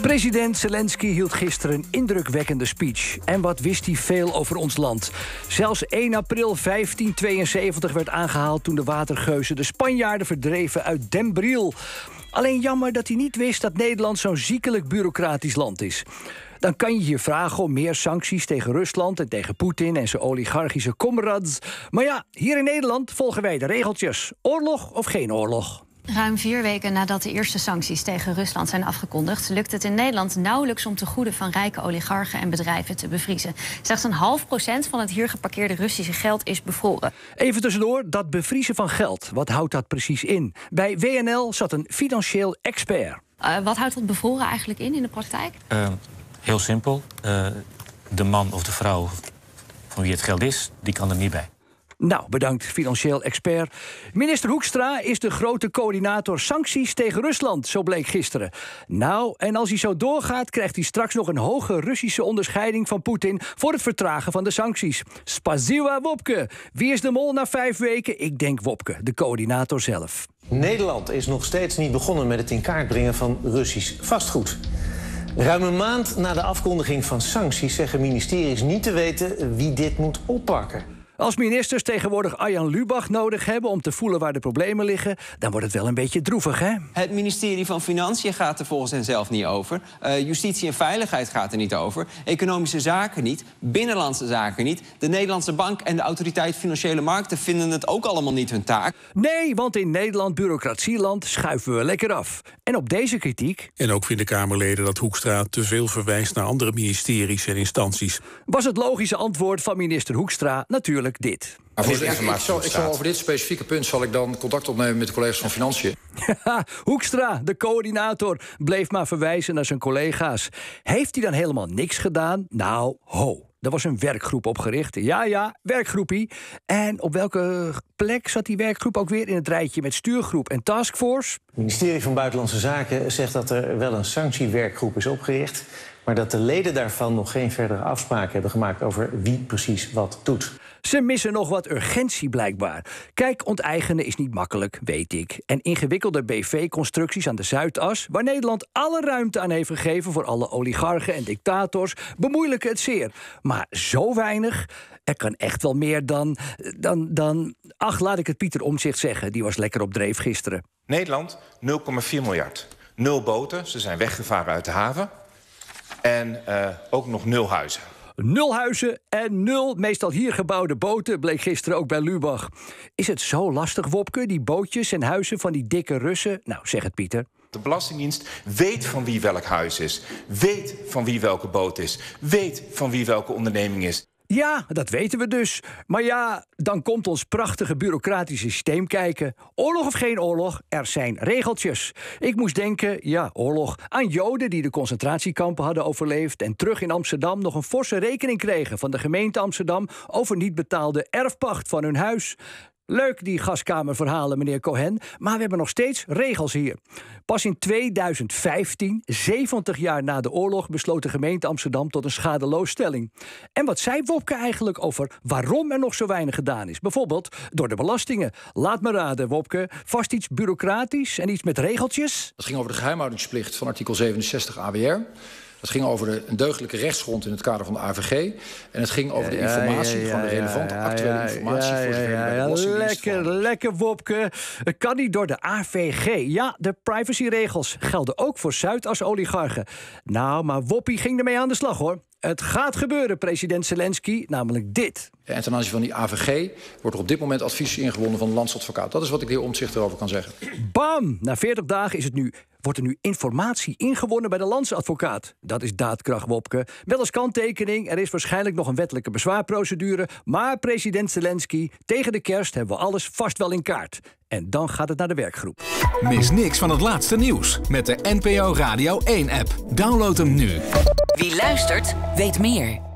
President Zelensky hield gisteren een indrukwekkende speech. En wat wist hij veel over ons land? Zelfs 1 april 1572 werd aangehaald toen de watergeuzen de Spanjaarden verdreven uit Briel. Alleen jammer dat hij niet wist dat Nederland zo'n ziekelijk bureaucratisch land is. Dan kan je je vragen om meer sancties tegen Rusland en tegen Poetin en zijn oligarchische comrades. Maar ja, hier in Nederland volgen wij de regeltjes: oorlog of geen oorlog. Ruim vier weken nadat de eerste sancties tegen Rusland zijn afgekondigd, lukt het in Nederland nauwelijks om de goede van rijke oligarchen en bedrijven te bevriezen. Slechts een half procent van het hier geparkeerde Russische geld is bevroren. Even tussendoor, dat bevriezen van geld, wat houdt dat precies in? Bij WNL zat een financieel expert. Eh, wat houdt dat bevroren eigenlijk in in de praktijk? Eh, heel simpel. Eh, de man of de vrouw van wie het geld is, die kan er niet bij. Nou, bedankt, financieel expert. Minister Hoekstra is de grote coördinator sancties tegen Rusland, zo bleek gisteren. Nou, en als hij zo doorgaat, krijgt hij straks nog een hoge Russische onderscheiding van Poetin voor het vertragen van de sancties. Spaziwa Wopke. Wie is de mol na vijf weken? Ik denk Wopke, de coördinator zelf. Nederland is nog steeds niet begonnen met het in kaart brengen van Russisch vastgoed. Ruim een maand na de afkondiging van sancties zeggen ministeries niet te weten wie dit moet oppakken. Als ministers tegenwoordig Arjan Lubach nodig hebben om te voelen waar de problemen liggen, dan wordt het wel een beetje droevig, hè? Het ministerie van Financiën gaat er volgens hen zelf niet over. Eh, justitie en veiligheid gaat er niet over. Economische zaken niet. Binnenlandse zaken niet. De Nederlandse Bank en de Autoriteit Financiële Markten vinden het ook allemaal niet hun taak. Nee, want in Nederland, bureaucratieland, schuiven we lekker af. En op deze kritiek. En ook vinden Kamerleden dat Hoekstra te veel verwijst naar andere ministeries en instanties. Was het logische antwoord van minister Hoekstra natuurlijk dit. ik, over dit specifieke punt zal ik dan contact opnemen met de collega's van Financiën. Hoekstra, de coördinator, bleef maar verwijzen naar zijn collega's. Heeft hij dan helemaal niks gedaan? Nou, ho. Er was een werkgroep opgericht. Ja, ja, werkgroepie. En op welke plek zat die werkgroep ook weer in het rijtje met stuurgroep en taskforce? Het ministerie van Buitenlandse Zaken zegt dat er wel een sanctiewerkgroep is opgericht. Maar dat de leden daarvan nog geen verdere afspraken hebben gemaakt over wie precies wat doet. Ze missen nog wat urgentie blijkbaar. Kijk, onteigenen is niet makkelijk, weet ik. En ingewikkelde BV-constructies aan de Zuidas, waar Nederland alle ruimte aan heeft gegeven voor alle oligarchen en dictators, bemoeilijken het zeer. Maar zo weinig. Er kan echt wel meer dan, dan, dan. Ach, laat ik het Pieter Omzicht zeggen. Die was lekker op dreef gisteren. Nederland 0,4 miljard. Nul boten, ze zijn weggevaren uit de haven. En eh, ook nog nul huizen. Nul huizen en nul meestal hier gebouwde boten, bleek gisteren ook bij Lubach. Is het zo lastig, Wopke, die bootjes en huizen van die dikke Russen? Nou, zeg het Pieter. De Belastingdienst weet van wie welk huis is, weet van wie welke boot is, weet van wie welke onderneming is. Ja, dat weten we dus. Maar ja, dan komt ons prachtige bureaucratische systeem kijken. Oorlog of geen oorlog, er zijn regeltjes. Ik moest denken, ja, oorlog, aan Joden die de concentratiekampen hadden overleefd en terug in Amsterdam nog een forse rekening kregen van de gemeente Amsterdam over niet betaalde erfpacht van hun huis. Leuk die gaskamerverhalen, meneer Cohen, maar we hebben nog steeds regels hier. Pas in 2015, 70 jaar na de oorlog, besloot de gemeente Amsterdam tot een schadeloosstelling. En wat zei Wopke eigenlijk over waarom er nog zo weinig gedaan is? Bijvoorbeeld door de belastingen. Laat me raden, Wopke, vast iets bureaucratisch en iets met regeltjes? Het ging over de geheimhoudingsplicht van artikel 67 AWR. Het ging over de, een deugdelijke rechtsgrond in het kader van de AVG. En het ging over de informatie, gewoon de relevante, actuele informatie... voor Lekker, lekker, Wopke. Het kan niet door de AVG. Ja, de privacyregels gelden ook voor Zuidas-oligarchen. Nou, maar Woppie ging ermee aan de slag, hoor. Het gaat gebeuren, president Zelensky, namelijk dit. En ten aanzien van die AVG wordt er op dit moment advies ingewonnen van de landsadvocaat. Dat is wat ik hier heer zich erover kan zeggen. Bam! Na 40 dagen is het nu wordt er nu informatie ingewonnen bij de landsadvocaat. Dat is daadkracht, Wopke. Wel als kanttekening, er is waarschijnlijk nog een wettelijke bezwaarprocedure... maar president Zelensky, tegen de kerst hebben we alles vast wel in kaart. En dan gaat het naar de werkgroep. Mis niks van het laatste nieuws met de NPO Radio 1-app. Download hem nu. Wie luistert, weet meer.